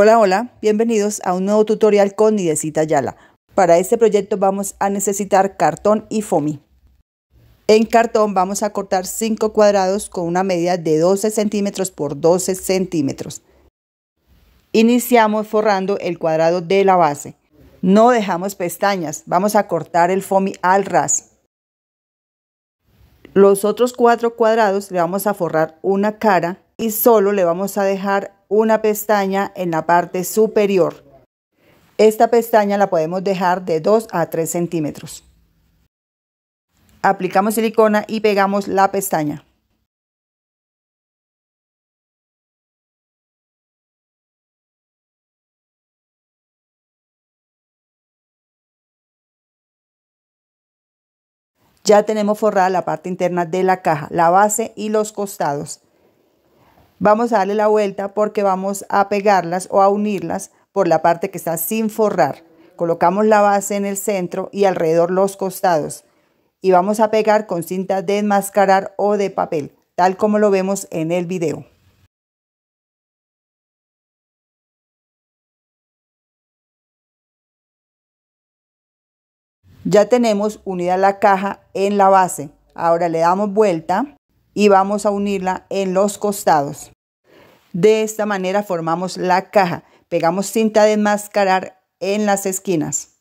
Hola, hola, bienvenidos a un nuevo tutorial con Nidecita Yala. Para este proyecto vamos a necesitar cartón y foamy. En cartón vamos a cortar 5 cuadrados con una media de 12 centímetros por 12 centímetros. Iniciamos forrando el cuadrado de la base. No dejamos pestañas, vamos a cortar el foamy al ras. Los otros cuatro cuadrados le vamos a forrar una cara y solo le vamos a dejar una pestaña en la parte superior. Esta pestaña la podemos dejar de 2 a 3 centímetros. Aplicamos silicona y pegamos la pestaña. Ya tenemos forrada la parte interna de la caja, la base y los costados. Vamos a darle la vuelta porque vamos a pegarlas o a unirlas por la parte que está sin forrar. Colocamos la base en el centro y alrededor los costados. Y vamos a pegar con cinta de enmascarar o de papel, tal como lo vemos en el video. Ya tenemos unida la caja en la base. Ahora le damos vuelta y vamos a unirla en los costados. De esta manera formamos la caja. Pegamos cinta de enmascarar en las esquinas.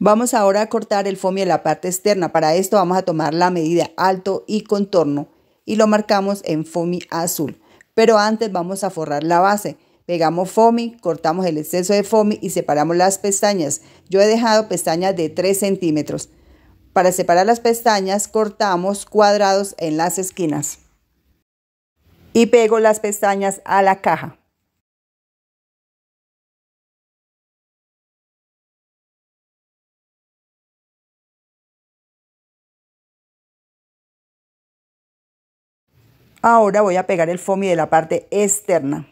Vamos ahora a cortar el foamy en la parte externa. Para esto vamos a tomar la medida alto y contorno y lo marcamos en foamy azul. Pero antes vamos a forrar la base. Pegamos foamy, cortamos el exceso de foamy y separamos las pestañas. Yo he dejado pestañas de 3 centímetros. Para separar las pestañas cortamos cuadrados en las esquinas. Y pego las pestañas a la caja. Ahora voy a pegar el foamy de la parte externa.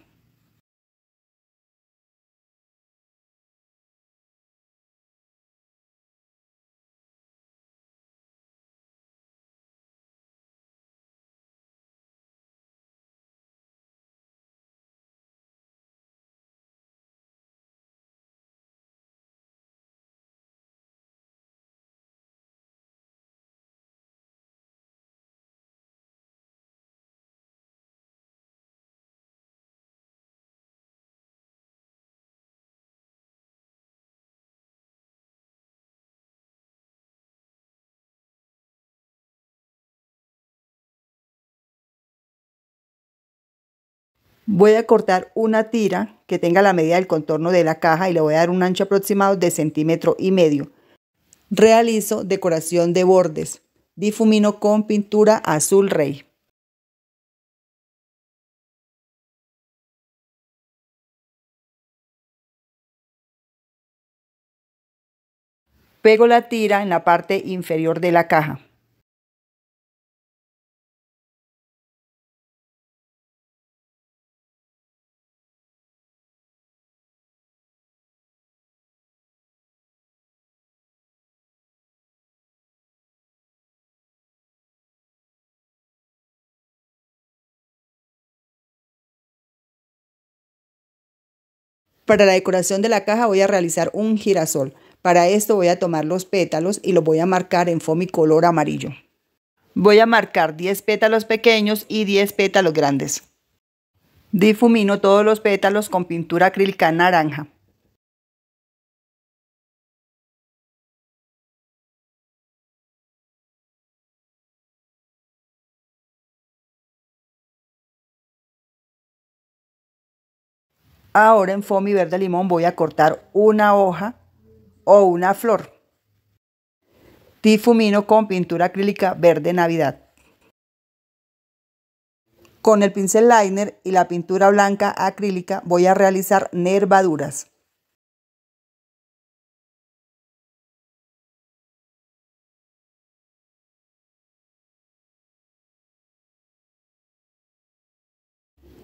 Voy a cortar una tira que tenga la medida del contorno de la caja y le voy a dar un ancho aproximado de centímetro y medio. Realizo decoración de bordes. Difumino con pintura azul rey. Pego la tira en la parte inferior de la caja. Para la decoración de la caja voy a realizar un girasol. Para esto voy a tomar los pétalos y los voy a marcar en foamy color amarillo. Voy a marcar 10 pétalos pequeños y 10 pétalos grandes. Difumino todos los pétalos con pintura acrílica naranja. Ahora en foamy verde limón voy a cortar una hoja o una flor. Difumino con pintura acrílica verde navidad. Con el pincel liner y la pintura blanca acrílica voy a realizar nervaduras.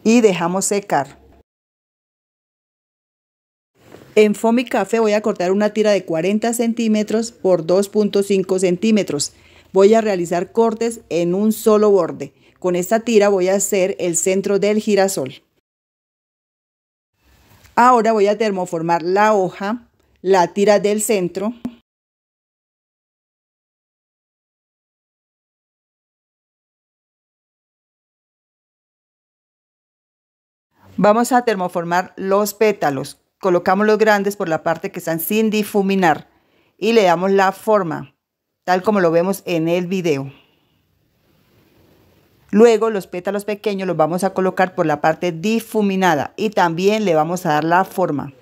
Y dejamos secar. En Fomi Café voy a cortar una tira de 40 centímetros por 2.5 centímetros. Voy a realizar cortes en un solo borde. Con esta tira voy a hacer el centro del girasol. Ahora voy a termoformar la hoja, la tira del centro. Vamos a termoformar los pétalos colocamos los grandes por la parte que están sin difuminar y le damos la forma, tal como lo vemos en el video. Luego los pétalos pequeños los vamos a colocar por la parte difuminada y también le vamos a dar la forma.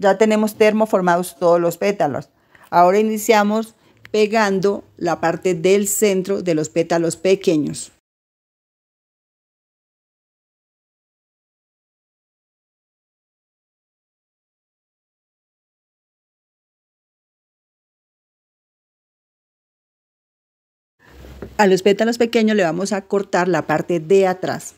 Ya tenemos termoformados todos los pétalos. Ahora iniciamos pegando la parte del centro de los pétalos pequeños. A los pétalos pequeños le vamos a cortar la parte de atrás.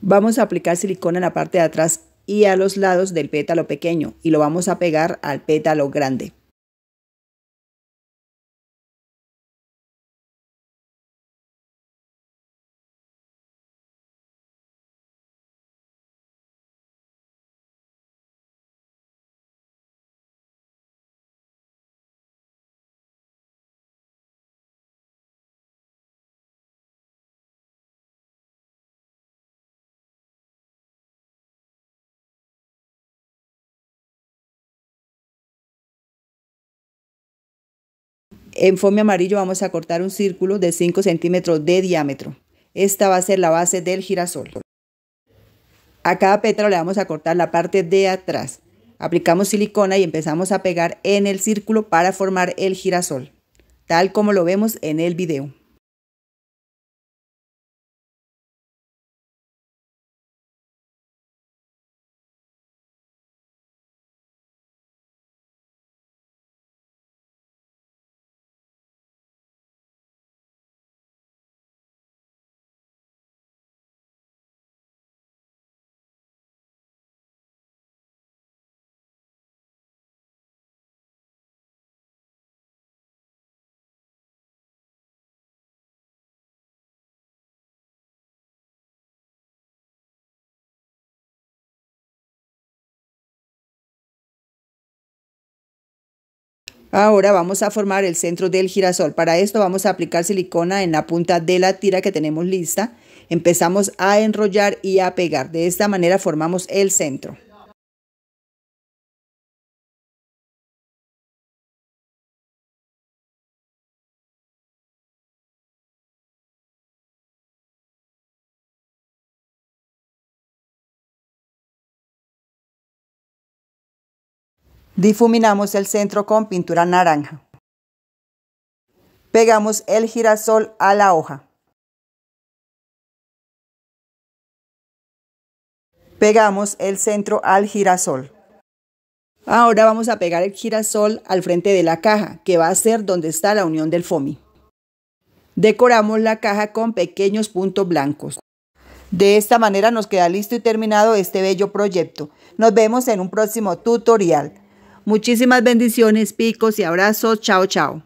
Vamos a aplicar silicona en la parte de atrás y a los lados del pétalo pequeño y lo vamos a pegar al pétalo grande. En foam amarillo vamos a cortar un círculo de 5 centímetros de diámetro. Esta va a ser la base del girasol. A cada pétalo le vamos a cortar la parte de atrás. Aplicamos silicona y empezamos a pegar en el círculo para formar el girasol, tal como lo vemos en el video. Ahora vamos a formar el centro del girasol. Para esto vamos a aplicar silicona en la punta de la tira que tenemos lista. Empezamos a enrollar y a pegar. De esta manera formamos el centro. Difuminamos el centro con pintura naranja. Pegamos el girasol a la hoja. Pegamos el centro al girasol. Ahora vamos a pegar el girasol al frente de la caja, que va a ser donde está la unión del foamy. Decoramos la caja con pequeños puntos blancos. De esta manera nos queda listo y terminado este bello proyecto. Nos vemos en un próximo tutorial. Muchísimas bendiciones, picos y abrazos. Chao, chao.